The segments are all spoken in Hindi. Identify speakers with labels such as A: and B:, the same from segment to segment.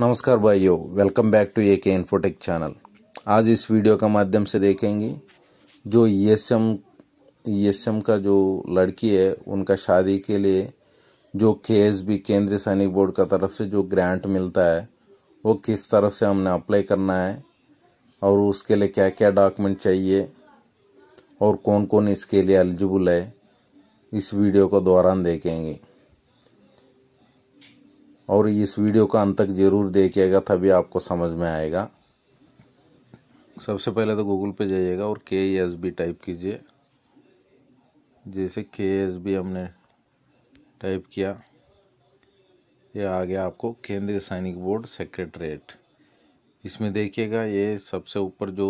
A: नमस्कार भाइयों वेलकम बैक टू ए के इन्फोटेक चैनल आज इस वीडियो का माध्यम से देखेंगे जो E S M E S M का जो लड़की है उनका शादी के लिए जो के एस बी केंद्रीय सैनिक बोर्ड का तरफ से जो ग्रांट मिलता है वो किस तरफ से हमने अप्लाई करना है और उसके लिए क्या क्या डॉक्यूमेंट चाहिए और कौन कौन इसके लिए एलिजिबल है इस वीडियो को दौरान देखेंगे और इस वीडियो का अंत तक ज़रूर देखिएगा तभी आपको समझ में आएगा सबसे पहले तो गूगल पे जाइएगा और के एस बी टाइप कीजिए जैसे के एस बी हमने टाइप किया ये आ गया आपको केंद्रीय सैनिक बोर्ड सेक्रेटरीट इसमें देखिएगा ये सबसे ऊपर जो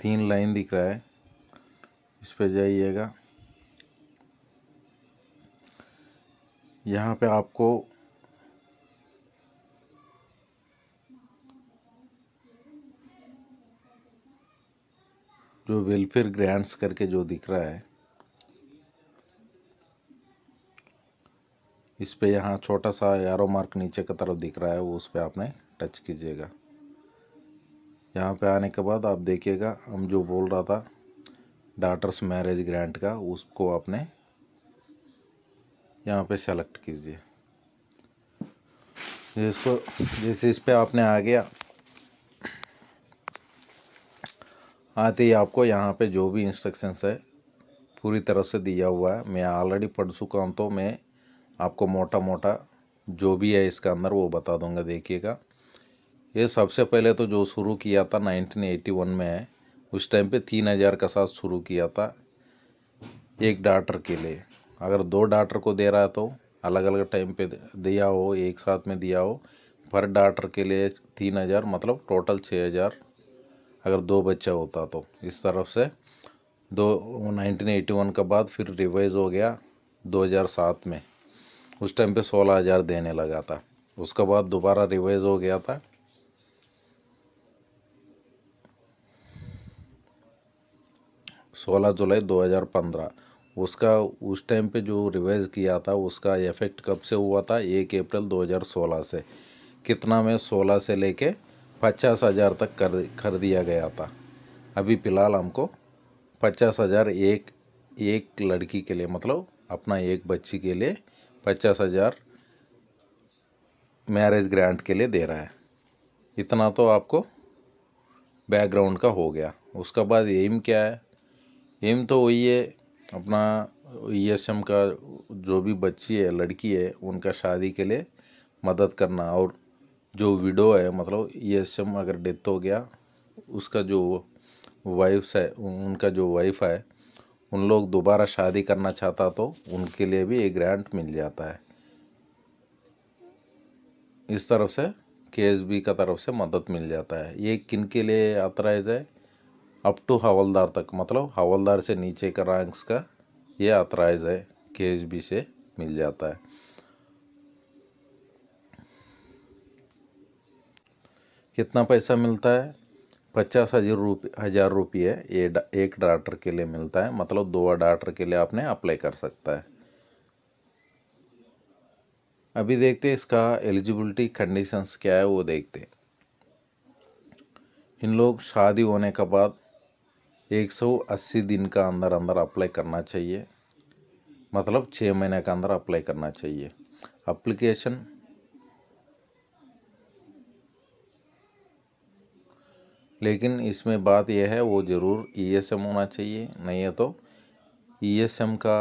A: तीन लाइन दिख रहा है इस पर जाइएगा यहाँ पे आपको जो वेलफेयर ग्रांट्स करके जो दिख रहा है इस पे यहाँ छोटा सा यारो मार्क नीचे की तरफ दिख रहा है वो उस पर आपने टच कीजिएगा यहाँ पे आने के बाद आप देखिएगा हम जो बोल रहा था डाटर्स मैरिज ग्रांट का उसको आपने यहाँ पे सेलेक्ट कीजिए जिसको जैसे इस पर आपने आ गया आते हाँ, तो ही आपको यहाँ पे जो भी इंस्ट्रक्शंस है पूरी तरह से दिया हुआ है मैं ऑलरेडी पढ़ चुका हूँ तो मैं आपको मोटा मोटा जो भी है इसके अंदर वो बता दूंगा देखिएगा ये सबसे पहले तो जो शुरू किया था 1981 में है उस टाइम पे तीन हज़ार का साथ शुरू किया था एक डाटर के लिए अगर दो डाटर को दे रहा है तो अलग अलग टाइम पे दिया हो एक साथ में दिया हो पर डाटर के लिए तीन हज़ार मतलब टोटल छः हज़ार अगर दो बच्चा होता तो इस तरफ से दो नाइनटीन एटी वन के बाद फिर रिवाइज हो गया दो हजार सात में उस टाइम पे सोलह हज़ार देने लगा था उसके बाद दोबारा रिवाइज हो गया था सोलह जुलाई दो हज़ार पंद्रह उसका उस टाइम पे जो रिवाइज किया था उसका इफेक्ट कब से हुआ था एक अप्रैल दो हज़ार सोलह से कितना में सोलह से लेके पचास हज़ार तक कर कर दिया गया था अभी फ़िलहाल हमको पचास हज़ार एक एक लड़की के लिए मतलब अपना एक बच्ची के लिए पचास हज़ार मैरिज ग्रांट के लिए दे रहा है इतना तो आपको बैकग्राउंड का हो गया उसका बाद एम क्या है एम तो वही है अपना ई एस एम का जो भी बच्ची है लड़की है उनका शादी के लिए मदद करना और जो विडो है मतलब ई एस एम अगर डेथ हो गया उसका जो वाइफ्स है उनका जो वाइफ है उन लोग दोबारा शादी करना चाहता तो उनके लिए भी ये ग्रांट मिल जाता है इस तरफ से के का तरफ से मदद मिल जाता है ये किन के लिए ऑथराइज है अप टू हवलदार तक मतलब हवलदार से नीचे का रैंक्स का ये ऑथराइज है के से मिल जाता है कितना पैसा मिलता है पचास हजार रुप हज़ार रुपये ये एक डाटर के लिए मिलता है मतलब दो डाटर के लिए आपने अप्लाई कर सकता है अभी देखते इसका एलिजिबिलिटी कंडीशंस क्या है वो देखते इन लोग शादी होने के बाद 180 दिन का अंदर अंदर अप्लाई करना चाहिए मतलब छः महीने का अंदर अप्लाई करना चाहिए अप्लीकेशन लेकिन इसमें बात यह है वो ज़रूर ईएसएम e होना चाहिए नहीं है तो ईएसएम e का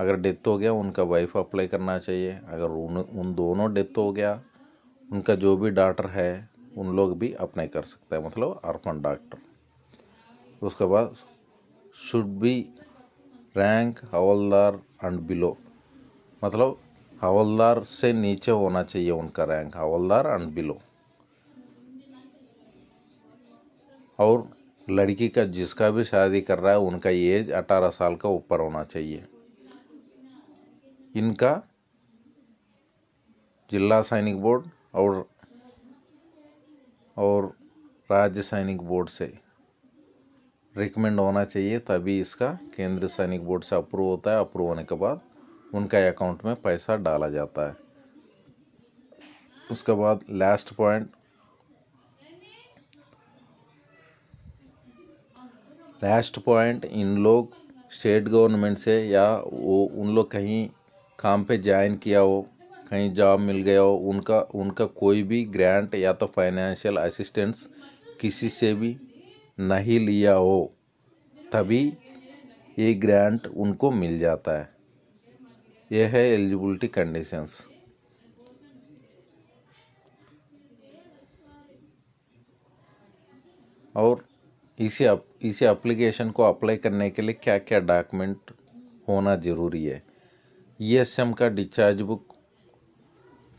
A: अगर डेथ हो गया उनका वाइफ अप्लाई करना चाहिए अगर उन उन दोनों डेथ हो गया उनका जो भी डॉक्टर है उन लोग भी अप्लाई कर सकते हैं मतलब अर्फन डॉक्टर उसके बाद should be rank havildar and below मतलब हवलदार से नीचे होना चाहिए उनका रैंक हवलदार एंड बिलो और लड़की का जिसका भी शादी कर रहा है उनका एज अठारह साल का ऊपर होना चाहिए इनका जिला सैनिक बोर्ड और और राज्य सैनिक बोर्ड से रिकमेंड होना चाहिए तभी इसका केंद्र सैनिक बोर्ड से अप्रूव होता है अप्रूव होने के बाद उनका अकाउंट में पैसा डाला जाता है उसके बाद लास्ट पॉइंट लास्ट पॉइंट इन लोग स्टेट गवर्नमेंट से या वो उन लोग कहीं काम पे ज्वाइन किया हो कहीं जॉब मिल गया हो उनका उनका कोई भी ग्रांट या तो फाइनेंशियल असिस्टेंस किसी से भी नहीं लिया हो तभी ये ग्रांट उनको मिल जाता है यह है एलिजिबिलिटी कंडीशंस और इसी अप, इसी एप्लीकेशन को अप्लाई करने के लिए क्या क्या डॉक्यूमेंट होना ज़रूरी है ईएसएम e का डिस्चार्ज बुक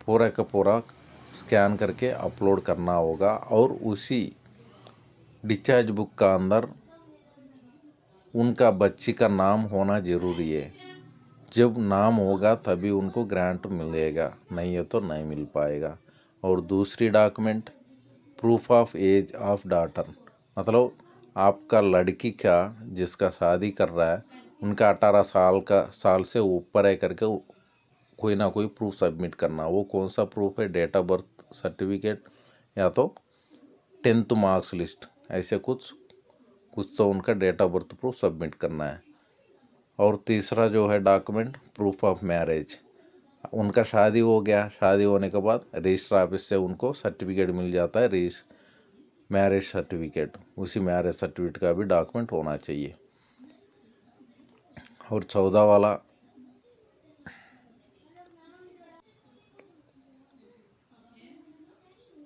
A: पूरा का पूरा स्कैन करके अपलोड करना होगा और उसी डिस्चार्ज बुक का अंदर उनका बच्ची का नाम होना ज़रूरी है जब नाम होगा तभी उनको ग्रांट मिलेगा नहीं है तो नहीं मिल पाएगा और दूसरी document proof of age of daughter मतलब आपका लड़की का जिसका शादी कर रहा है उनका अठारह साल का साल से ऊपर है करके कोई ना कोई प्रूफ सबमिट करना वो कौन सा प्रूफ है डेट ऑफ बर्थ सर्टिफिकेट या तो टेंथ मार्क्स लिस्ट ऐसे कुछ कुछ तो उनका date of birth proof submit करना है और तीसरा जो है डॉक्यूमेंट प्रूफ ऑफ मैरिज उनका शादी हो गया शादी होने के बाद रजिस्टर ऑफिस से उनको सर्टिफिकेट मिल जाता है रजिस्टर मैरिज सर्टिफिकेट उसी मैरिज सर्टिफिकेट का भी डॉक्यूमेंट होना चाहिए और चौदह वाला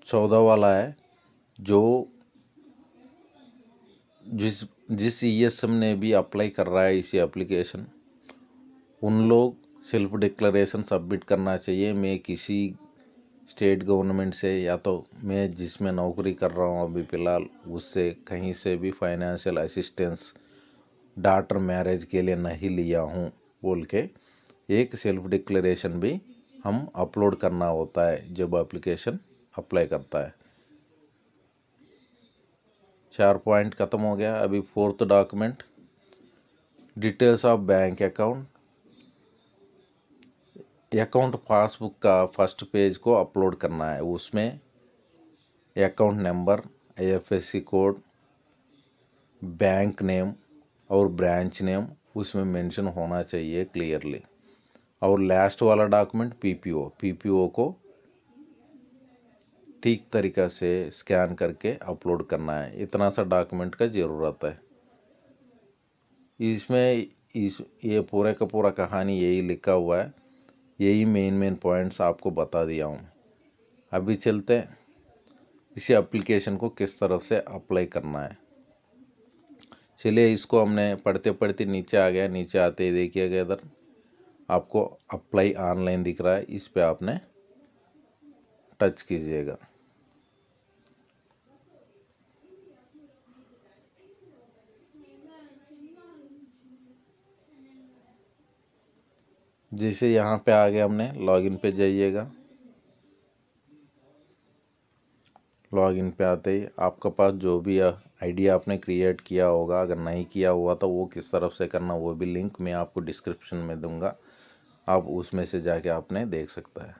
A: चौदह वाला है जो जिस जिस ईएसएम e ने भी अप्लाई कर रहा है इसी एप्लीकेशन उन लोग सेल्फ डिक्लेरेशन सबमिट करना चाहिए मैं किसी स्टेट गवर्नमेंट से या तो मैं जिसमें नौकरी कर रहा हूँ अभी फ़िलहाल उससे कहीं से भी फाइनेंशियल असिस्टेंस डाटर मैरिज के लिए नहीं लिया हूँ बोल के एक सेल्फ डिक्लेरेशन भी हम अपलोड करना होता है जब एप्लीकेशन अप्लाई करता है चार पॉइंट ख़त्म हो गया अभी fourth document details of bank account account passbook का फर्स्ट पेज को अपलोड करना है उसमें account number IFSC code bank name और ब्रांच नेम उसमें मेंशन होना चाहिए क्लियरली और लास्ट वाला डॉक्यूमेंट पीपीओ पीपीओ को ठीक तरीक़ा से स्कैन करके अपलोड करना है इतना सा डॉक्यूमेंट का ज़रूरत है इसमें इस ये पूरे का पूरा कहानी यही लिखा हुआ है यही मेन मेन पॉइंट्स आपको बता दिया हूँ अभी चलते हैं इसी एप्लीकेशन को किस तरफ से अप्लाई करना है चलिए इसको हमने पढ़ते पढ़ते नीचे आ गया नीचे आते ही देखिए गया इधर आपको अप्लाई ऑनलाइन दिख रहा है इस पर आपने टच कीजिएगा जैसे यहाँ पे आ गया हमने लॉगिन पे जाइएगा लॉगिन पे आते ही आपके पास जो भी आइडिया आपने क्रिएट किया होगा अगर नहीं किया हुआ तो वो किस तरफ से करना वो भी लिंक मैं आपको डिस्क्रिप्शन में दूंगा आप उसमें से जाके आपने देख सकता है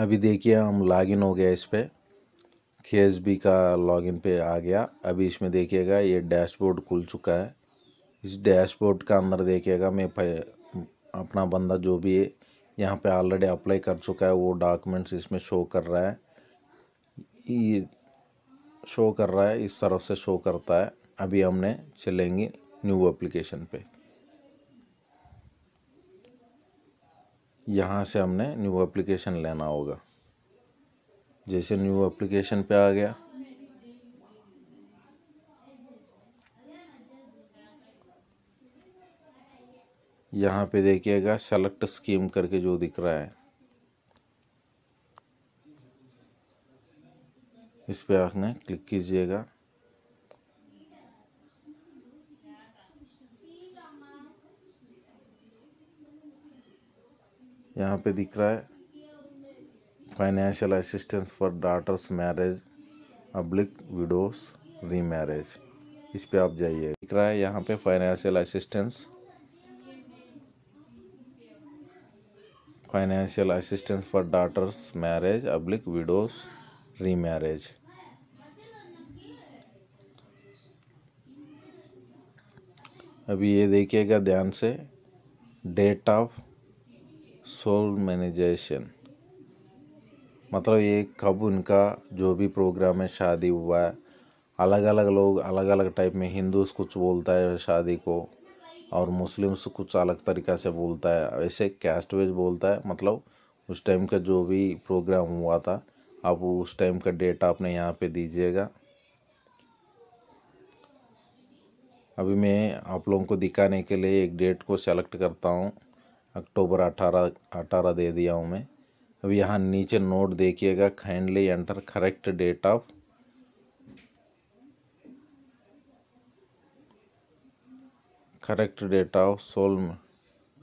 A: अभी देखिए हम लॉगिन हो गया इस पर के का लॉगिन पे आ गया अभी इसमें देखिएगा ये डैशबोर्ड खुल चुका है इस डैशबोर्ड का अंदर देखिएगा मैं अपना बंदा जो भी है यहाँ पे ऑलरेडी अप्लाई कर चुका है वो डॉक्यूमेंट्स इसमें शो कर रहा है ये शो कर रहा है इस तरफ से शो करता है अभी हमने चलेंगे न्यू एप्लीकेशन पर यहाँ से हमने न्यू एप्लीकेशन लेना होगा जैसे न्यू एप्लीकेशन पे आ गया यहाँ पे देखिएगा सेलेक्ट स्कीम करके जो दिख रहा है इस पर आपने क्लिक कीजिएगा यहाँ पे दिख रहा है financial assistance for daughters marriage अब्लिक विडोस मैरिज इस पे आप जाइए दिख रहा है यहाँ पे financial assistance financial assistance for daughters marriage अब्लिक विडोज मैरिज अभी ये देखिएगा ध्यान से डेट ऑफ सोल मतलब ये कब उनका जो भी प्रोग्राम है शादी हुआ है अलग अलग लोग अलग अलग टाइप में हिंदूस कुछ बोलता है शादी को और मुस्लिम्स कुछ अलग तरीक़ा से बोलता है ऐसे कैस्ट वेज बोलता है मतलब उस टाइम का जो भी प्रोग्राम हुआ था आप उस टाइम का डेट आपने यहाँ पे दीजिएगा अभी मैं आप लोगों को दिखाने के लिए एक डेट को सेलेक्ट करता हूँ अक्टूबर अठारह अठारह दे दिया हूँ मैं अब यहाँ नीचे नोट देखिएगा kindly enter correct date of correct date of sol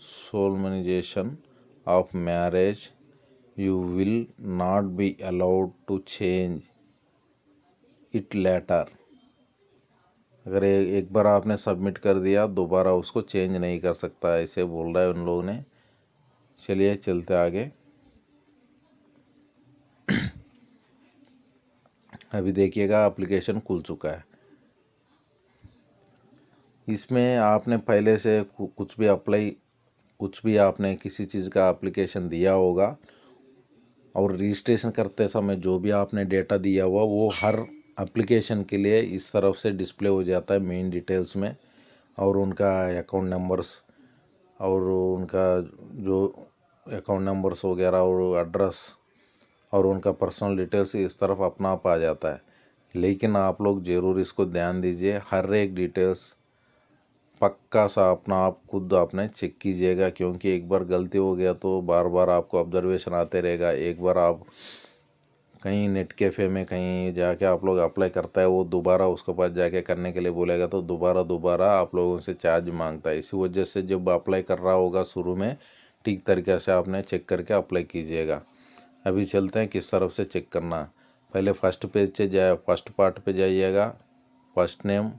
A: solemnization of marriage you will not be allowed to change it later अगर एक बार आपने सबमिट कर दिया दोबारा उसको चेंज नहीं कर सकता ऐसे बोल रहा है उन लोगों ने चलिए चलते आगे अभी देखिएगा एप्लीकेशन खुल चुका है इसमें आपने पहले से कुछ भी अप्लाई कुछ भी आपने किसी चीज़ का एप्लीकेशन दिया होगा और रजिस्ट्रेशन करते समय जो भी आपने डेटा दिया हुआ वो हर अप्लीकेशन के लिए इस तरफ से डिस्प्ले हो जाता है मेन डिटेल्स में और उनका अकाउंट नंबर्स और उनका जो अकाउंट नंबर्स वगैरह और एड्रेस और उनका पर्सनल डिटेल्स इस तरफ अपना आप आ जाता है लेकिन आप लोग ज़रूर इसको ध्यान दीजिए हर एक डिटेल्स पक्का सा अपना आप खुद आपने चेक कीजिएगा क्योंकि एक बार गलती हो गया तो बार बार आपको ऑब्जर्वेशन आते रहेगा एक बार आप कहीं नेट कैफ़े में कहीं जाके आप लोग अप्लाई करता है वो दोबारा उसके पास जाके करने के लिए बोलेगा तो दोबारा दोबारा आप लोगों से चार्ज मांगता है इसी वजह से जब अप्लाई कर रहा होगा शुरू में ठीक तरीके से आपने चेक करके अप्लाई कीजिएगा अभी चलते हैं किस तरफ से चेक करना पहले फर्स्ट पेज से जाए फर्स्ट पार्ट पे जाइएगा first name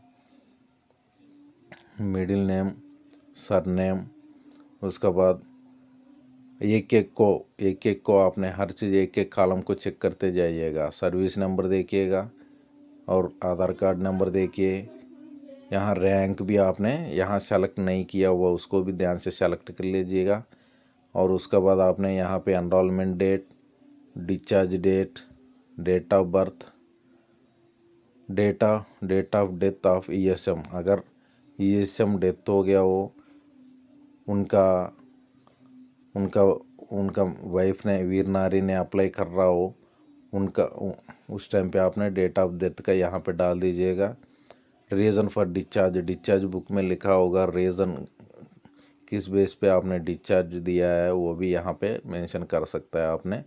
A: middle name surname उसके बाद एक एक को एक एक को आपने हर चीज़ एक एक कॉलम को चेक करते जाइएगा सर्विस नंबर देखिएगा और आधार कार्ड नंबर देखिए यहाँ रैंक भी आपने यहाँ सेलेक्ट नहीं किया हुआ उसको भी ध्यान से सेलेक्ट कर लीजिएगा और उसके बाद आपने यहाँ पे enrolment date discharge date date of birth data date of death of ESM e अगर ईएसएम e डेथ हो गया हो उनका उनका उनका वाइफ ने वीर नारी ने अप्लाई कर रहा हो उनका उस टाइम पे आपने डेट ऑफ डेथ का यहाँ पे डाल दीजिएगा reason for discharge discharge book में लिखा होगा रीज़न किस बेस पे आपने डिस्चार्ज दिया है वो भी यहाँ पे मेंशन कर सकता है आपने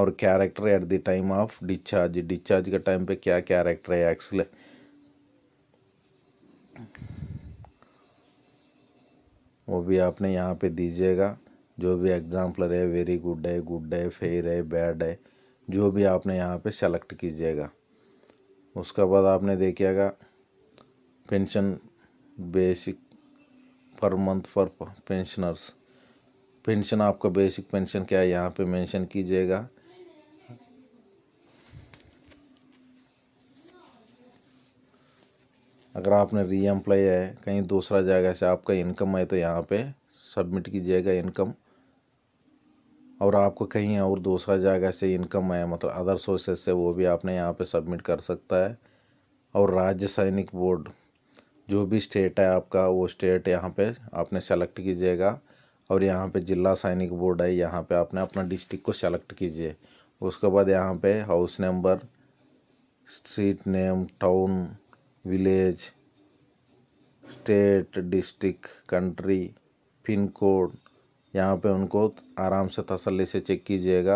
A: और character at the time of discharge discharge के टाइम पे क्या कैरेक्टर है एक्सल वो भी आपने यहाँ पे दीजिएगा जो भी एग्ज़ाम्पलर है वेरी गुड है गुड है फेयर है बैड है जो भी आपने यहाँ पे सेलेक्ट कीजिएगा उसके बाद आपने देखिएगा pension basic per month for pensioners pension आपका बेसिक पेंशन क्या है यहाँ पे मेंशन कीजिएगा अगर आपने री एम्प्लॉय है कहीं दूसरा जगह से आपका इनकम है तो यहाँ पे सबमिट कीजिएगा इनकम और आपको कहीं और दूसरा जगह से इनकम है मतलब अदर सोर्सेज से वो भी आपने यहाँ पे सबमिट कर सकता है और राज्य सैनिक बोर्ड जो भी स्टेट है आपका वो स्टेट यहाँ पे आपने सेलेक्ट कीजिएगा और यहाँ पे जिला सैनिक बोर्ड है यहाँ पे आपने अपना डिस्ट्रिक्ट को सेलेक्ट कीजिए उसके बाद यहाँ पे house number street name town village state district country pin code यहाँ पे उनको आराम से तसल्ली से चेक कीजिएगा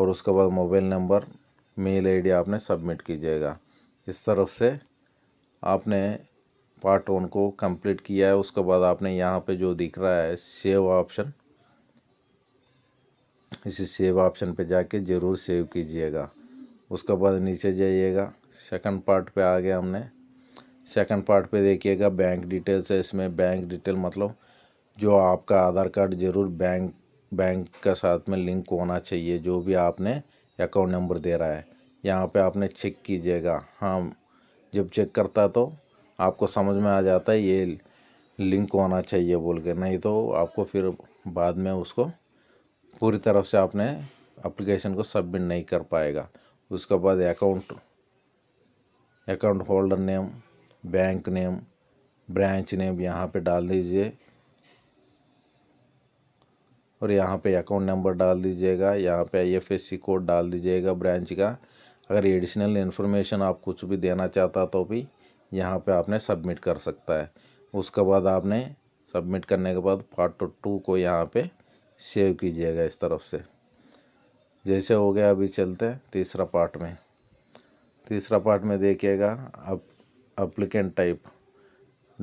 A: और उसके बाद मोबाइल नंबर मेल आईडी आपने सबमिट कीजिएगा इस तरफ से आपने पार्ट वन को कंप्लीट किया है उसके बाद आपने यहाँ पे जो दिख रहा है सेव ऑप्शन इसी सेव ऑप्शन पे जाके ज़रूर सेव कीजिएगा उसके बाद नीचे जाइएगा सेकंड पार्ट पे आ गया हमने सेकंड पार्ट पे देखिएगा बैंक डिटेल्स है इसमें बैंक डिटेल मतलब जो आपका आधार कार्ड ज़रूर बैंक बैंक का साथ में लिंक होना चाहिए जो भी आपने अकाउंट नंबर दे रहा है यहाँ पे आपने चेक कीजिएगा हाँ जब चेक करता तो आपको समझ में आ जाता है ये लिंक होना चाहिए बोल के नहीं तो आपको फिर बाद में उसको पूरी तरफ से आपने अप्लीकेशन को सबमिट नहीं कर पाएगा उसके बाद account account holder name bank name branch name यहाँ पे डाल दीजिए और यहाँ पे अकाउंट नंबर डाल दीजिएगा यहाँ पे आईएफएससी कोड डाल दीजिएगा ब्रांच का अगर एडिशनल इन्फॉर्मेशन आप कुछ भी देना चाहता तो भी यहाँ पे आपने सबमिट कर सकता है उसके बाद आपने सबमिट करने के बाद पार्ट टू को यहाँ पे सेव कीजिएगा इस तरफ से जैसे हो गया अभी चलते हैं तीसरा पार्ट में तीसरा पार्ट में देखिएगा अब अप्लीकेंट टाइप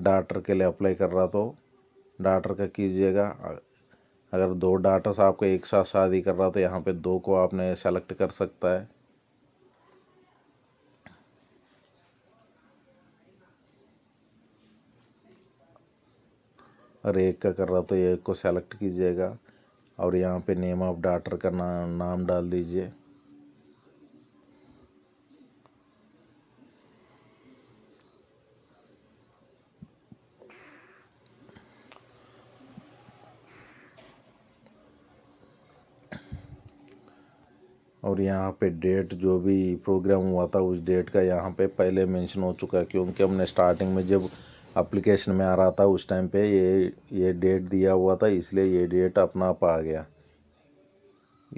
A: डाटर के लिए अप्लाई कर रहा तो डाटर का कीजिएगा अगर दो सा आपको एक साथ शादी कर रहा तो यहाँ पे दो को आपने सेलेक्ट कर सकता है और एक का कर रहा तो एक को सेलेक्ट कीजिएगा और यहाँ पे नेम ऑफ डाटर का ना, नाम डाल दीजिए और यहाँ पे डेट जो भी प्रोग्राम हुआ था उस डेट का यहाँ पे पहले मेंशन हो चुका है क्योंकि हमने स्टार्टिंग में जब अप्लीकेशन में आ रहा था उस टाइम पे ये ये डेट दिया हुआ था इसलिए ये डेट अपना आप आ गया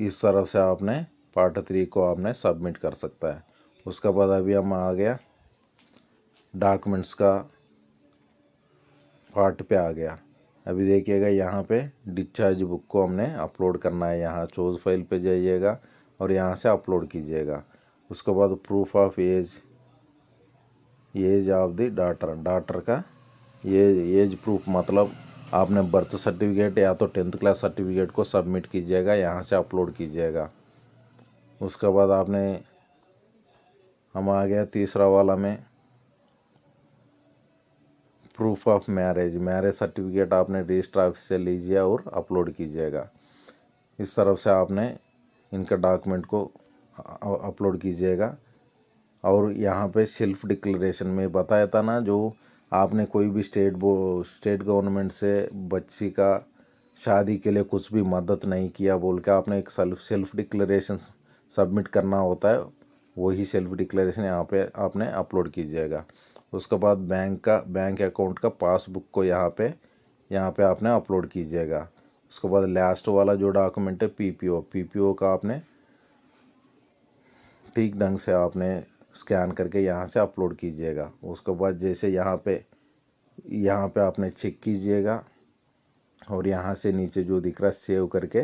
A: इस तरफ से आपने पार्ट थ्री को आपने सबमिट कर सकता है उसका बाद अभी हम आ गया डॉक्यूमेंट्स का पार्ट पे आ गया अभी देखिएगा यहाँ पे डिस्चार्ज बुक को हमने अपलोड करना है यहाँ चोज फाइल पे जाइएगा और यहाँ से अपलोड कीजिएगा उसके बाद proof of age age of the daughter daughter का ये एज प्रूफ मतलब आपने बर्थ सर्टिफिकेट या तो टेंथ क्लास सर्टिफिकेट को सबमिट कीजिएगा यहाँ से अपलोड कीजिएगा उसके बाद आपने हम आ गया तीसरा वाला में proof of marriage marriage certificate आपने रजिस्टर ऑफिस से लीजिए और अपलोड कीजिएगा इस तरफ से आपने इनका डॉक्यूमेंट को अपलोड कीजिएगा और यहाँ पे सेल्फ डिक्लेरेशन में बताया था ना जो आपने कोई भी स्टेट बो स्टेट गवर्नमेंट से बच्ची का शादी के लिए कुछ भी मदद नहीं किया बोल के आपने एक सेल्फ सेल्फ डिक्लेरेशन सबमिट करना होता है वही सेल्फ डिक्लेरेशन यहाँ पे आपने अपलोड कीजिएगा उसके बाद बैंक का बैंक अकाउंट का पासबुक को यहाँ पे यहाँ पे आपने अपलोड कीजिएगा उसके बाद लास्ट वाला जो डॉक्यूमेंट है पीपीओ पीपीओ का आपने ठीक ढंग से आपने स्कैन करके यहाँ से अपलोड कीजिएगा उसके बाद जैसे यहाँ पे यहाँ पे आपने चेक कीजिएगा और यहाँ से नीचे जो दिख रहा है सेव करके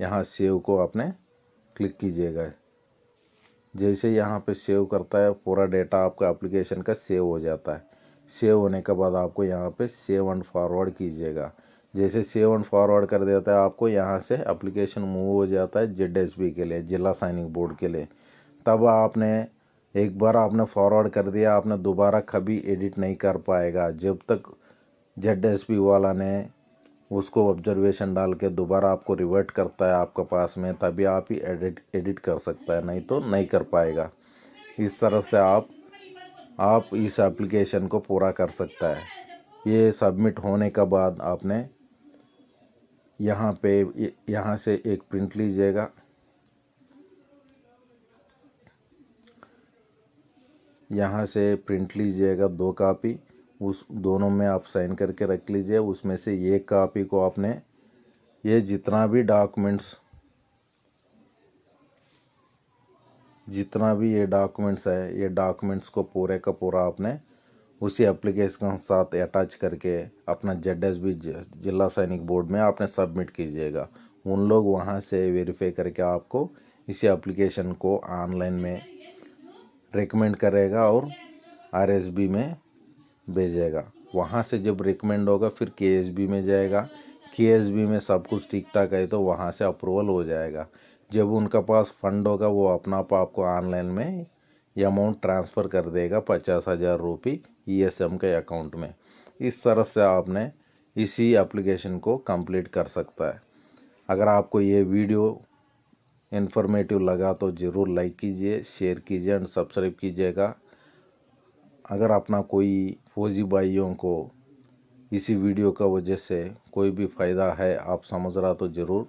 A: यहाँ सेव को आपने क्लिक कीजिएगा जैसे यहाँ पे सेव करता है पूरा डेटा आपका एप्लीकेशन का सेव हो जाता है सेव होने के बाद आपको यहाँ पे सेव एंड फॉरवर्ड कीजिएगा जैसे सेव एंड फॉरवर्ड कर देता है आपको यहाँ से अप्लीकेशन मूव हो जाता है जेड के लिए जिला साइनिंग बोर्ड के लिए तब आपने एक बार आपने फॉरवर्ड कर दिया आपने दोबारा कभी एडिट नहीं कर पाएगा जब तक जेड वाला ने उसको ऑब्जर्वेशन डाल के दोबारा आपको रिवर्ट करता है आपके पास में तभी आप ही एडिट एडिट कर सकता है नहीं तो नहीं कर पाएगा इस तरफ से आप आप इस एप्लीकेशन को पूरा कर सकता है ये सबमिट होने के बाद आपने यहाँ पे यहाँ से एक प्रिंट लीजिएगा यहाँ से प्रिंट लीजिएगा दो कापी उस दोनों में आप साइन करके रख लीजिए उसमें से एक कापी को आपने ये जितना भी डॉक्यूमेंट्स जितना भी ये डॉक्यूमेंट्स है ये डॉक्यूमेंट्स को पूरे का पूरा आपने उसी एप्लीकेशन के साथ अटैच करके अपना जेड एस बी जिला सैनिक बोर्ड में आपने सबमिट कीजिएगा उन लोग वहाँ से वेरीफाई करके आपको इसी एप्लीकेशन को ऑनलाइन में रिकमेंड करेगा और आर एस बी में भेजेगा वहाँ से जब रिकमेंड होगा फिर के एस बी में जाएगा के एस बी में सब कुछ ठीक ठाक है तो वहाँ से अप्रूवल हो जाएगा जब उनका पास फंड होगा वो अपना आपको ऑनलाइन में ये अमाउंट ट्रांसफ़र कर देगा पचास हज़ार रुपये ई एस एम के अकाउंट में इस तरफ से आपने इसी एप्लीकेशन को कंप्लीट कर सकता है अगर आपको ये वीडियो इन्फॉर्मेटिव लगा तो ज़रूर लाइक कीजिए शेयर कीजिए एंड सब्सक्राइब कीजिएगा अगर अपना कोई फौजी भाइयों को इसी वीडियो का वजह से कोई भी फ़ायदा है आप समझ रहा तो ज़रूर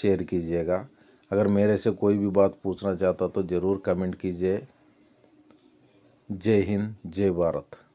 A: शेयर कीजिएगा अगर मेरे से कोई भी बात पूछना चाहता तो ज़रूर कमेंट कीजिए जय हिंद जय भारत